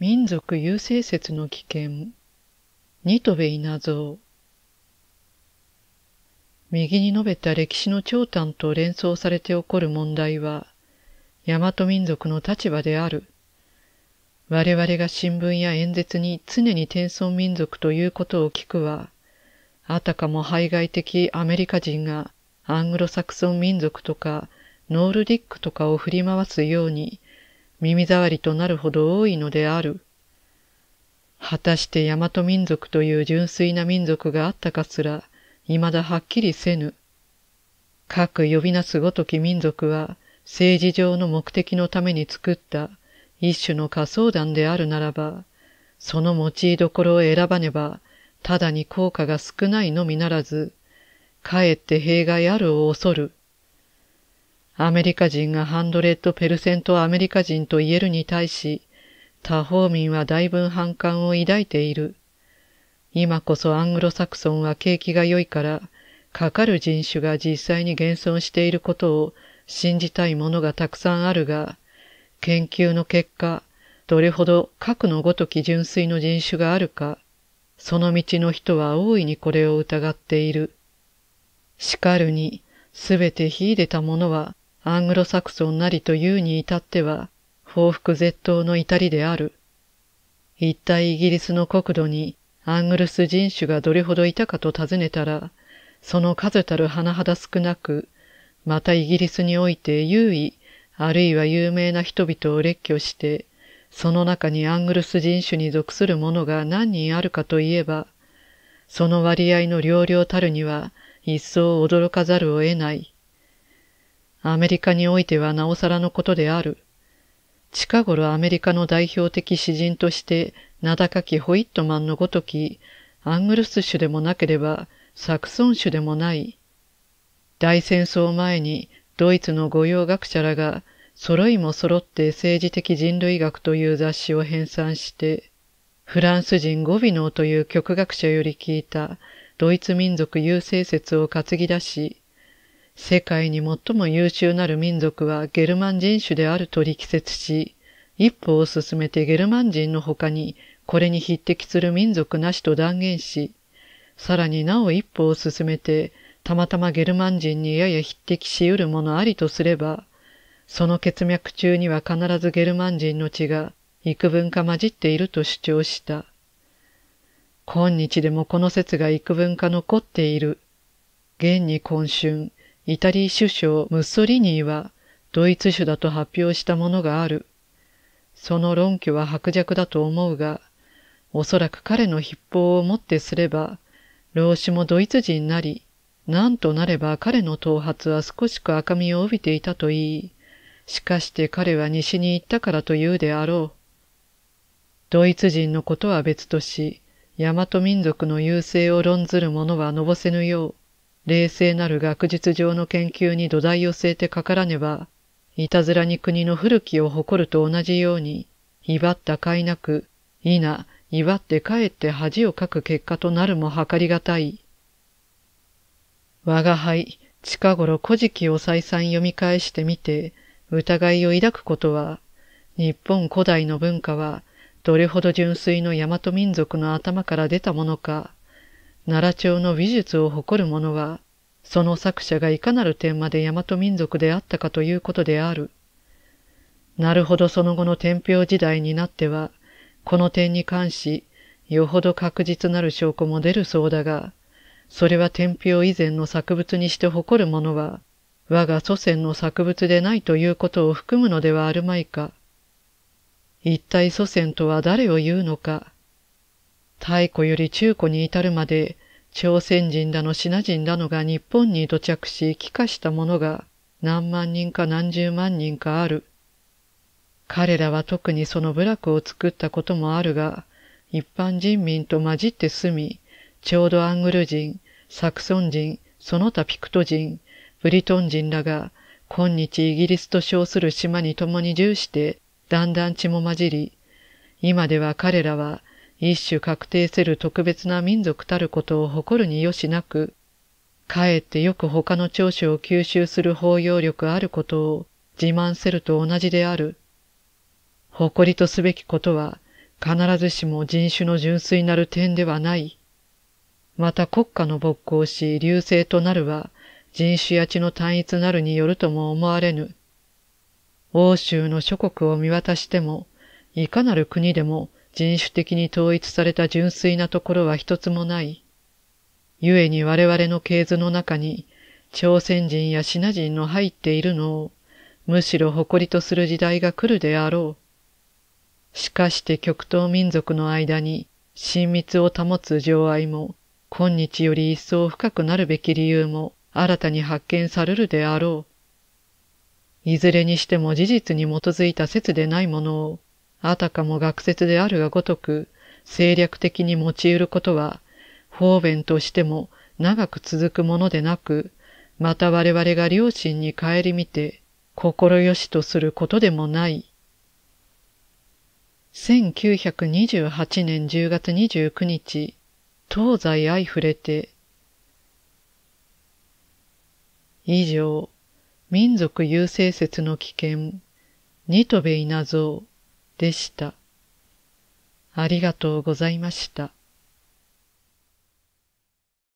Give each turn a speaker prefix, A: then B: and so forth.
A: 民族優勢説の危険、ニトベイゾウ。右に述べた歴史の長短と連想されて起こる問題は、大和民族の立場である。我々が新聞や演説に常に天孫民族ということを聞くは、あたかも排外的アメリカ人がアングロサクソン民族とかノールディックとかを振り回すように、耳障りとなるほど多いのである。果たして大和民族という純粋な民族があったかすら、未だはっきりせぬ。各呼びなすごとき民族は、政治上の目的のために作った一種の仮想団であるならば、その用いどころを選ばねば、ただに効果が少ないのみならず、かえって弊害あるを恐る。アメリカ人がハンドレッドペルセントアメリカ人と言えるに対し、他方民は大分反感を抱いている。今こそアングロサクソンは景気が良いから、かかる人種が実際に現存していることを信じたいものがたくさんあるが、研究の結果、どれほど核のごとき純粋の人種があるか、その道の人は大いにこれを疑っている。しかるに、すべて秀でたものはアングロサクソンなりというに至っては、報復絶倒の至りである。一体イギリスの国土にアングルス人種がどれほどいたかと尋ねたら、その数たる甚だ少なく、またイギリスにおいて優位、あるいは有名な人々を列挙して、その中にアングルス人種に属する者が何人あるかといえば、その割合の量々たるには一層驚かざるを得ない。アメリカにおいてはなおさらのことである。近頃アメリカの代表的詩人として名高きホイットマンのごとき、アングルス種でもなければサクソン種でもない。大戦争前にドイツの御用学者らが揃いも揃って政治的人類学という雑誌を編纂して、フランス人ゴビノーという曲学者より聞いたドイツ民族優勢説を担ぎ出し、世界に最も優秀なる民族はゲルマン人種であると力説し、一歩を進めてゲルマン人の他にこれに匹敵する民族なしと断言し、さらになお一歩を進めて、たまたまゲルマン人にやや匹敵し得るものありとすれば、その血脈中には必ずゲルマン人の血が幾分か混じっていると主張した。今日でもこの説が幾分か残っている。現に今春、イタリー首相ムッソリニーはドイツ種だと発表したものがある。その論拠は薄弱だと思うが、おそらく彼の筆法をもってすれば、老子もドイツ人なり、なんとなれば彼の頭髪は少しく赤みを帯びていたといい、しかして彼は西に行ったからというであろう。ドイツ人のことは別とし、大和民族の優勢を論ずる者はのぼせぬよう、冷静なる学術上の研究に土台を据えてかからねば、いたずらに国の古きを誇ると同じように、威張った甲斐なく、いな、威張って帰って恥をかく結果となるも計りがたい。我が輩、近頃古事記を再三読み返してみて、疑いを抱くことは、日本古代の文化は、どれほど純粋の大和民族の頭から出たものか、奈良町の美術を誇る者は、その作者がいかなる点まで大和民族であったかということである。なるほどその後の天平時代になっては、この点に関し、よほど確実なる証拠も出るそうだが、それは天平以前の作物にして誇るものは、我が祖先の作物でないということを含むのではあるまいか。一体祖先とは誰を言うのか。太古より中古に至るまで、朝鮮人だのシナ人だのが日本に土着し帰化したものが何万人か何十万人かある。彼らは特にその部落を作ったこともあるが、一般人民と混じって住み、ちょうどアングル人、サクソン人、その他ピクト人、ブリトン人らが、今日イギリスと称する島に共に従して、だんだん血も混じり、今では彼らは一種確定せる特別な民族たることを誇るによしなく、かえってよく他の長所を吸収する包容力あることを自慢せると同じである。誇りとすべきことは、必ずしも人種の純粋なる点ではない。また国家の勃興し流星となるは、人種や地の単一なるによるとも思われぬ。欧州の諸国を見渡しても、いかなる国でも人種的に統一された純粋なところは一つもない。故に我々の系図の中に朝鮮人やシナ人の入っているのをむしろ誇りとする時代が来るであろう。しかして極東民族の間に親密を保つ情愛も今日より一層深くなるべき理由も新たに発見されるであろう。いずれにしても事実に基づいた説でないものをあたかも学説であるがごとく、政略的に用いることは、方便としても長く続くものでなく、また我々が良心に帰り見て、心よしとすることでもない。1928年10月29日、東西愛触れて、以上、民族優勢説の危険、ニトベイゾウ。でした。ありがとうございました。